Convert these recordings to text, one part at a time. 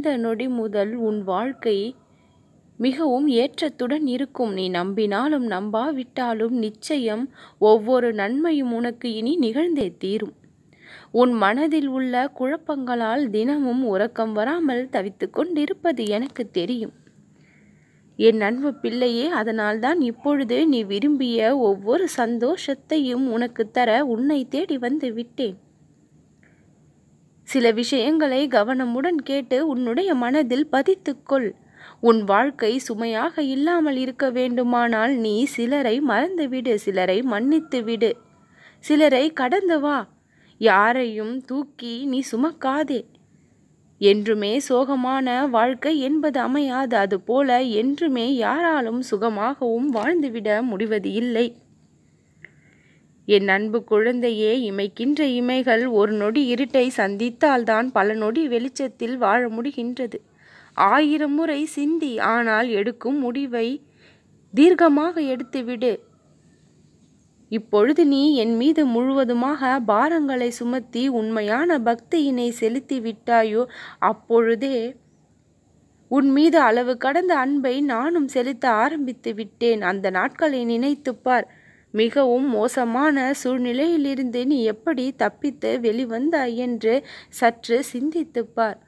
இந்த நொடி முதல் உன் வாழ்க்கை மிகவும் ஏற்றத்துடன் இருக்கும் நீ நம்பினாலும் நம்பாவிட்டாலும் நிச்சயம் ஒவ்வொரு நன்மையும் உனக்கு இனி நிகழ்ந்தே தீரும் உன் மனதில் உள்ள குழப்பங்களால் தினமும் உறக்கம் வராமல் தவித்து கொண்டிருப்பது எனக்கு தெரியும் என் அன்பு பிள்ளையே அதனால்தான் இப்பொழுது நீ விரும்பிய ஒவ்வொரு சந்தோஷத்தையும் உனக்கு தர உன்னை தேடி வந்து விட்டேன் சில விஷயங்களை கவனமுடன் கேட்டு உன்னுடைய மனதில் பதித்துக்கொள் உன் வாழ்க்கை சுமையாக இல்லாமல் இருக்க வேண்டுமானால் நீ சிலரை மறந்துவிடு சிலரை மன்னித்து விடு சிலரை கடந்து வா யாரையும் தூக்கி நீ சுமக்காதே என்றுமே சோகமான வாழ்க்கை என்பது அமையாது அதுபோல என்றுமே யாராலும் சுகமாகவும் வாழ்ந்துவிட முடிவது இல்லை என் அன்பு குழந்தையே இமைக்கின்ற இமைகள் ஒரு நொடி இருட்டை சந்தித்தால்தான் பல நொடி வெளிச்சத்தில் வாழ முடிகின்றது ஆயிரம் முறை சிந்தி ஆனால் எடுக்கும் முடிவை தீர்க்கமாக எடுத்துவிடு இப்பொழுது நீ என் மீது முழுவதுமாக பாரங்களை சுமத்தி உண்மையான பக்தியினை செலுத்தி விட்டாயோ அப்பொழுதே உன் மீது அளவு கடந்த அன்பை நானும் செலுத்த ஆரம்பித்து விட்டேன் அந்த நாட்களை நினைத்துப்பார் மிகவும் மோசமான சூழ்நிலையிலிருந்து நீ எப்படி தப்பித்து வெளிவந்தாய் என்று சற்று சிந்தித்துப்பார்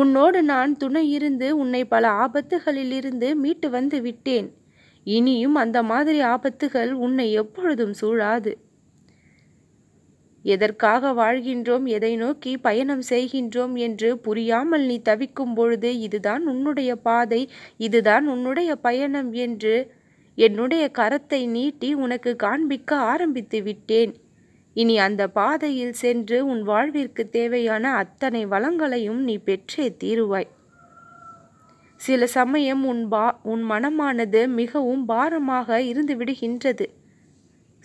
உன்னோடு நான் துணை இருந்து உன்னை பல ஆபத்துகளிலிருந்து மீட்டு வந்து விட்டேன் இனியும் அந்த மாதிரி ஆபத்துகள் உன்னை எப்பொழுதும் சூழாது எதற்காக வாழ்கின்றோம் எதை நோக்கி பயணம் செய்கின்றோம் என்று புரியாமல் நீ தவிக்கும் பொழுது இதுதான் உன்னுடைய பாதை இதுதான் உன்னுடைய பயணம் என்று என்னுடைய கரத்தை நீட்டி உனக்கு காண்பிக்க ஆரம்பித்து விட்டேன் இனி அந்த பாதையில் சென்று உன் வாழ்விற்கு தேவையான அத்தனை வளங்களையும் நீ பெற்றே தீருவாய் சில சமயம் உன் பா உன் மனமானது மிகவும் பாரமாக இருந்து விடுகின்றது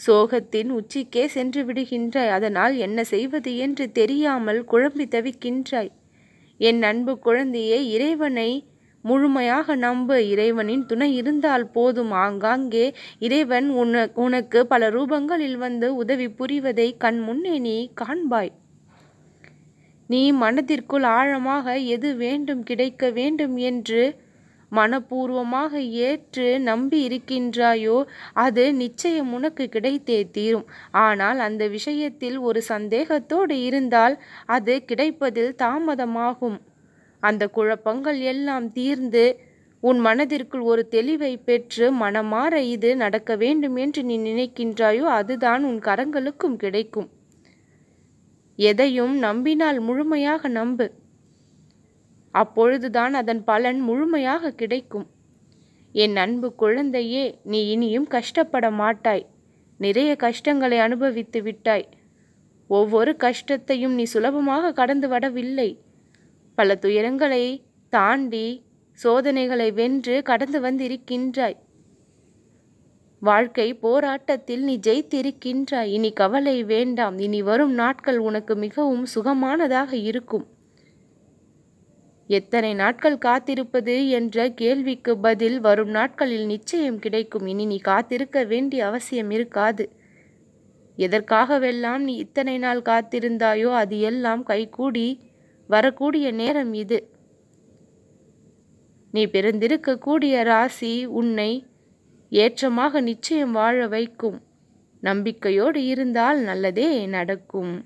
சோகத்தின் உச்சிக்கே சென்று விடுகின்றாய் அதனால் என்ன செய்வது என்று தெரியாமல் குழம்பி தவிக்கின்றாய் என் அன்பு குழந்தையே இறைவனை முழுமையாக நம்பு இறைவனின் துணை இருந்தால் போதும் ஆங்காங்கே இறைவன் உன உனக்கு பல ரூபங்களில் வந்து உதவி புரிவதை கண் முன்னே நீ காண்பாய் நீ மனதிற்குள் ஆழமாக எது வேண்டும் கிடைக்க வேண்டும் என்று மனப்பூர்வமாக ஏற்று நம்பி இருக்கின்றாயோ அது நிச்சயம் உனக்கு கிடைத்தே தீரும் ஆனால் அந்த விஷயத்தில் ஒரு சந்தேகத்தோடு இருந்தால் அது கிடைப்பதில் தாமதமாகும் அந்த குழப்பங்கள் எல்லாம் தீர்ந்து உன் மனதிற்குள் ஒரு தெளிவை பெற்று மனமாற இது நடக்க வேண்டும் என்று நீ நினைக்கின்றாயோ அதுதான் உன் கரங்களுக்கும் கிடைக்கும் எதையும் நம்பினால் முழுமையாக நம்பு அப்பொழுதுதான் அதன் பலன் முழுமையாக கிடைக்கும் என் அன்பு குழந்தையே நீ இனியும் கஷ்டப்பட மாட்டாய் நிறைய கஷ்டங்களை அனுபவித்து விட்டாய் ஒவ்வொரு கஷ்டத்தையும் நீ சுலபமாக கடந்து வரவில்லை பல துயரங்களை தாண்டி சோதனைகளை வென்று கடந்து வந்திருக்கின்றாய் வாழ்க்கை போராட்டத்தில் நீ ஜெயித்திருக்கின்றாய் இனி கவலை வேண்டாம் இனி வரும் நாட்கள் உனக்கு மிகவும் சுகமானதாக இருக்கும் எத்தனை நாட்கள் காத்திருப்பது என்ற கேள்விக்கு பதில் வரும் நாட்களில் நிச்சயம் கிடைக்கும் இனி நீ காத்திருக்க வேண்டிய அவசியம் இருக்காது எதற்காகவெல்லாம் நீ இத்தனை நாள் காத்திருந்தாயோ அது எல்லாம் கைகூடி வரக்கூடிய நேரம் இது நீ பிறந்திருக்கக்கூடிய ராசி உன்னை ஏற்றமாக நிச்சயம் வாழ வைக்கும் நம்பிக்கையோடு இருந்தால் நல்லதே நடக்கும்